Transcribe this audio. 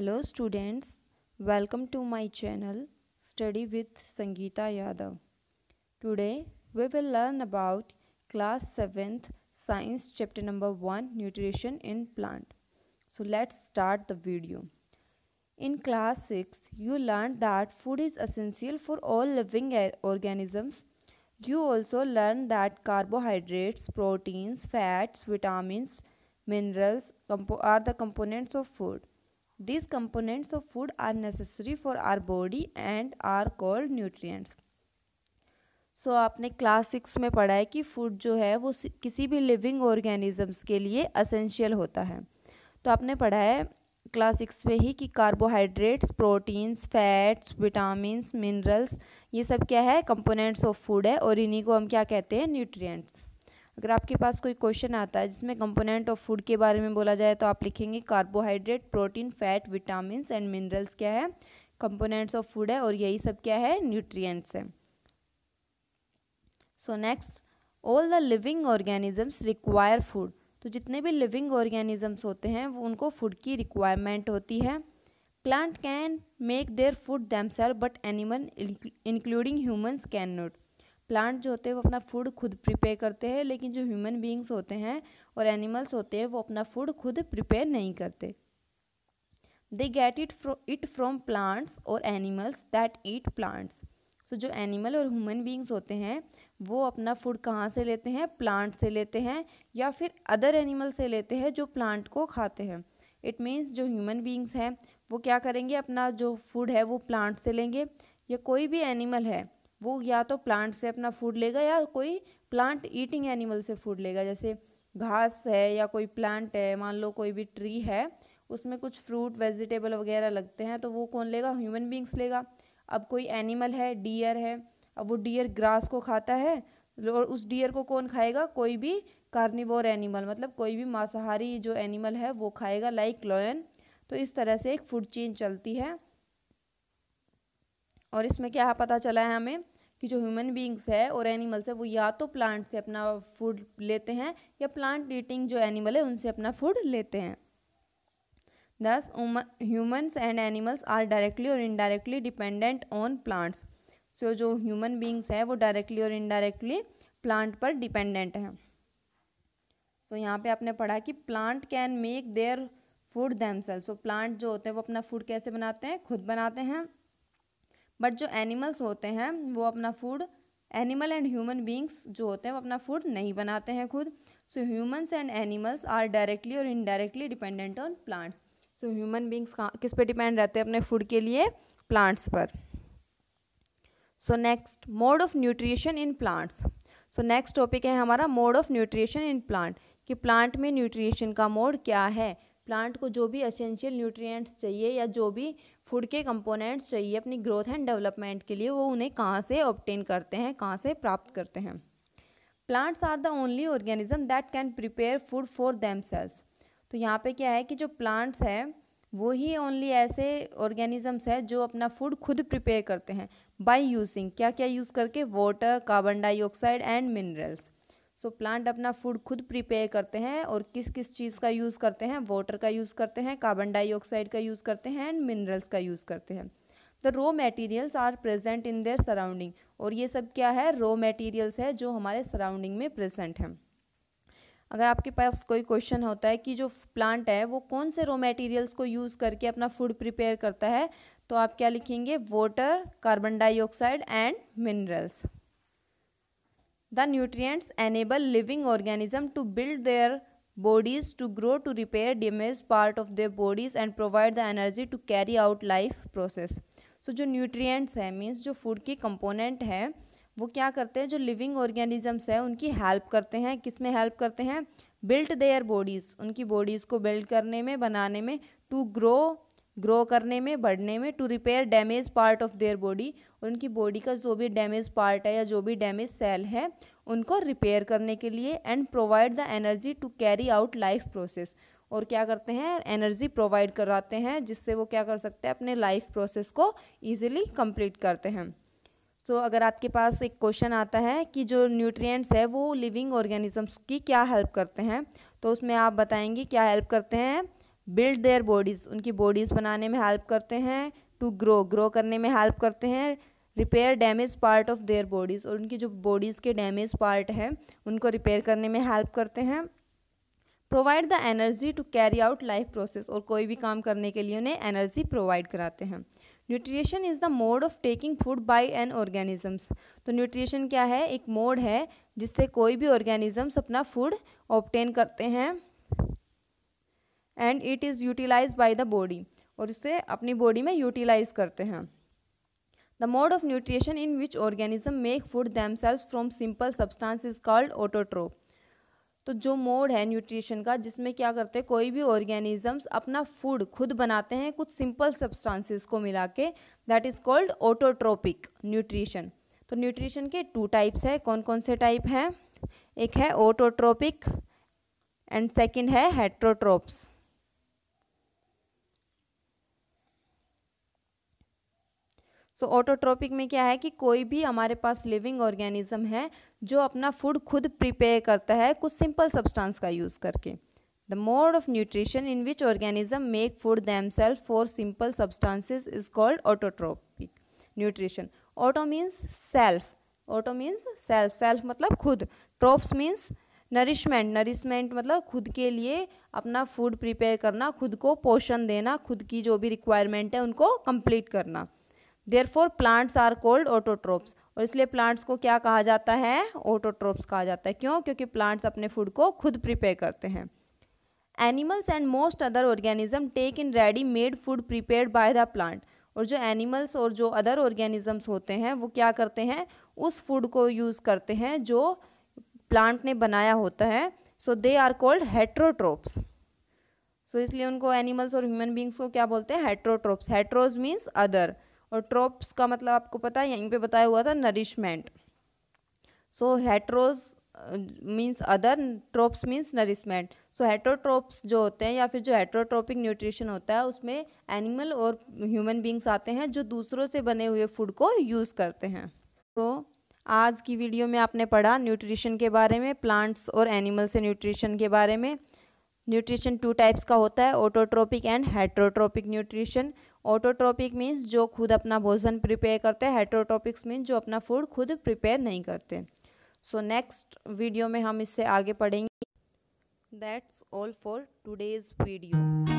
Hello students, welcome to my channel Study with Sangeeta Yadav. Today we will learn about class 7th science chapter number 1 nutrition in plant. So let's start the video. In class 6 you learned that food is essential for all living organisms. You also learned that carbohydrates, proteins, fats, vitamins, minerals are the components of food. This components of food are necessary for our body and are called nutrients so आपने class six में पढ़ा है कि food जो है वो किसी भी लिविंग ऑर्गेनिजम्स के लिए असेंशियल होता है तो आपने पढ़ा है क्लास सिक्स में ही कि carbohydrates proteins fats vitamin minerals ये सब क्या है कंपोनेंट्स ऑफ फूड है और इन्हीं को हम क्या कहते हैं न्यूट्रिएंट्स अगर आपके पास कोई क्वेश्चन आता है जिसमें कंपोनेंट ऑफ फूड के बारे में बोला जाए तो आप लिखेंगे carbohydrate protein fat vitamin and minerals क्या है कंपोनेंट्स ऑफ फूड है और यही सब क्या है न्यूट्रिएंट्स हैं so next all the living organisms require food तो जितने भी लिविंग ऑर्गेनिजम्स होते हैं वो उनको फूड की रिक्वायरमेंट होती है plant can make their food themselves but animal including humans can not plant जो होते हैं वो अपना फूड खुद प्रिपेयर करते हैं लेकिन जो ह्यूमन बींग्स होते हैं और एनिमल्स होते हैं वो अपना फूड खुद प्रिपेयर नहीं करते they get it it from plants और animals that eat plants so जो एनिमल और ह्यूमन बींग्स होते हैं वो अपना फूड कहाँ से लेते हैं प्लांट से लेते हैं या फिर अदर एनिमल से लेते हैं जो प्लांट को खाते हैं इट मीन्स जो ह्यूमन बींग्स हैं वो क्या करेंगे अपना जो फूड है वो प्लांट से लेंगे या कोई भी एनिमल है वो या तो प्लांट से अपना फूड लेगा या कोई प्लांट ईटिंग एनिमल से फूड लेगा जैसे घास है या कोई प्लांट है मान लो कोई भी ट्री है उसमें कुछ फ्रूट वेजिटेबल वगैरह लगते हैं तो वो कौन लेगा ह्यूमन बींग्स लेगा अब कोई एनिमल है डियर है अब वो डियर ग्रास को खाता है और उस डियर को कौन खाएगा कोई भी कार्निवोर एनिमल मतलब कोई भी मांसाहारी जो एनिमल है वो खाएगा लाइक लॉयन तो इस तरह से एक फूड चेन चलती है और इसमें क्या पता चला है हमें कि जो ह्यूमन बींग्स है और एनिमल्स है वो या तो प्लांट से अपना फूड लेते हैं या प्लांट ईटिंग जो एनिमल है उनसे अपना फूड लेते हैं thus humans and animals are directly और indirectly dependent on plants so जो ह्यूमन बींग्स है वो डायरेक्टली और इनडायरेक्टली प्लांट पर डिपेंडेंट हैं सो so, यहाँ पे आपने पढ़ा कि plant can make their food them so plant जो होते हैं वो अपना फूड कैसे बनाते हैं खुद बनाते हैं बट जो एनिमल्स होते हैं वो अपना food animal and human beings जो होते हैं वो अपना फूड नहीं बनाते हैं खुद so humans and animals are directly और indirectly dependent on plants so human beings किस पर डिपेंड रहते हैं अपने फूड के लिए प्लांट्स पर so next mode of nutrition in plants so next topic है हमारा mode of nutrition in plant कि प्लांट में न्यूट्रिशन का मोड क्या है प्लांट को जो भी असेंशियल न्यूट्रिएंट्स चाहिए या जो भी फूड के कंपोनेंट्स चाहिए अपनी ग्रोथ एंड डेवलपमेंट के लिए वो उन्हें कहाँ से ऑप्टेन करते हैं कहाँ से प्राप्त करते हैं plants are the only organism that can prepare food for them तो यहाँ पे क्या है कि जो प्लांट्स हैं वो ही ओनली ऐसे ऑर्गेनिजम्स है जो अपना फूड खुद प्रिपेयर करते हैं बाय यूजिंग क्या क्या यूज़ करके water carbon dioxide and minerals so so, plant अपना फूड खुद प्रिपेयर करते हैं और किस किस चीज़ का यूज़ करते हैं वाटर का यूज़ करते हैं कार्बन डाइऑक्साइड का यूज़ करते हैं एंड मिनरल्स का यूज़ करते हैं the raw materials are present in their surrounding और ये सब क्या है रो मटेरियल्स है जो हमारे सराउंडिंग में प्रेजेंट हैं अगर आपके पास कोई क्वेश्चन होता है कि जो प्लांट है वो कौन से रो मटेरियल्स को यूज़ करके अपना फूड प्रिपेयर करता है तो आप क्या लिखेंगे water carbon dioxide and minerals the nutrients enable living organism to build their bodies to grow to repair damage part of their bodies and provide the energy to carry out life process so जो nutrients हैं means जो food की component हैं वो क्या करते हैं जो लिविंग ऑर्गेनिजम्स हैं उनकी हेल्प करते हैं किस में हेल्प करते हैं बिल्ट देयर बॉडीज़ उनकी बॉडीज़ को बिल्ड करने में बनाने में टू ग्रो ग्रो करने में बढ़ने में to repair damage part of their body और उनकी बॉडी का जो भी डैमेज पार्ट है या जो भी डैमेज सेल है उनको रिपेयर करने के लिए and provide the energy to carry out life process और क्या करते हैं एनर्जी प्रोवाइड कराते हैं जिससे वो क्या कर सकते हैं अपने लाइफ प्रोसेस को ईजिली कंप्लीट करते हैं तो so, अगर आपके पास एक क्वेश्चन आता है कि जो न्यूट्रिएंट्स है वो लिविंग ऑर्गेनिजम्स की क्या हेल्प करते हैं तो उसमें आप बताएंगे क्या हेल्प करते हैं बिल्ड देयर बॉडीज़ उनकी बॉडीज़ बनाने में हेल्प करते हैं टू ग्रो ग्रो करने में हेल्प करते हैं repair damage part of their bodies और उनकी जो बॉडीज़ के डैमेज पार्ट हैं उनको रिपेयर करने में हेल्प करते हैं provide the energy to carry out life process और कोई भी काम करने के लिए उन्हें एनर्जी प्रोवाइड कराते हैं nutrition is the mode of taking food by an organisms तो न्यूट्रिशन क्या है एक मोड है जिससे कोई भी ऑर्गेनिजम्स अपना फूड ऑप्टेन करते हैं and it is utilise by the body और इसे अपनी बॉडी में यूटिलाइज करते हैं the mode of nutrition in which organism make food themselves from simple substance is called autotroph तो जो मोड है न्यूट्रिशन का जिसमें क्या करते हैं कोई भी ऑर्गेनिजम्स अपना फूड खुद बनाते हैं कुछ सिंपल सब्सटेंसेस को मिला के that is called autotrophic nutrition तो न्यूट्रिशन के टू टाइप्स है कौन कौन से टाइप हैं एक है ऑटोट्रोपिक एंड सेकंड है हेट्रोट्रोप्स सो so, ऑटोट्रॉपिक में क्या है कि कोई भी हमारे पास लिविंग ऑर्गेनिज्म है जो अपना फूड खुद प्रिपेयर करता है कुछ सिंपल सब्सटेंस का यूज़ करके the mode of nutrition in which organism make food themself for simple substances is called autotrophic nutrition auto means self auto means self self मतलब खुद ट्रॉप्स मीन्स नरिशमेंट नरिशमेंट मतलब खुद के लिए अपना food prepare करना खुद को पोषण देना खुद की जो भी रिक्वायरमेंट है उनको कंप्लीट करना for plants are called autotrophs और इसलिए प्लांट्स को क्या कहा जाता है ऑटोट्रोप्स कहा जाता है क्यों क्योंकि प्लांट्स अपने फूड को खुद प्रिपेयर करते हैं animals and most other organism take in ready made food prepare by the plant और जो एनिमल्स और जो अदर ऑर्गेनिजम्स होते हैं वो क्या करते हैं उस फूड को यूज़ करते हैं जो प्लांट ने बनाया होता है सो दे आर कॉल्ड हेट्रोट्रोप्स सो इसलिए उनको एनिमल्स और ह्यूमन बींग्स को क्या बोलते हैं हेट्रोट्रोप्स हेट्रोज मीन्स अदर और ट्रोप्स का मतलब आपको पता है यहीं पे बताया हुआ था nourishment so heteros means other trophs means nourishment so heterotrophs जो होते हैं या फिर जो हेट्रोट्रोपिक न्यूट्रिशन होता है उसमें एनिमल और ह्यूमन बींग्स आते हैं जो दूसरों से बने हुए फूड को यूज़ करते हैं तो आज की वीडियो में आपने पढ़ा न्यूट्रिशन के बारे में प्लांट्स और एनिमल से न्यूट्रिशन के बारे में न्यूट्रिशन टू टाइप्स का होता है autotrophic and heterotrophic nutrition autotrophic means जो खुद अपना भोजन प्रिपेयर करते हैं हेट्रोट्रॉपिक्स मीन्स जो अपना फूड खुद प्रिपेयर नहीं करते सो नेक्स्ट वीडियो में हम इससे आगे पढ़ेंगे that's all for today's video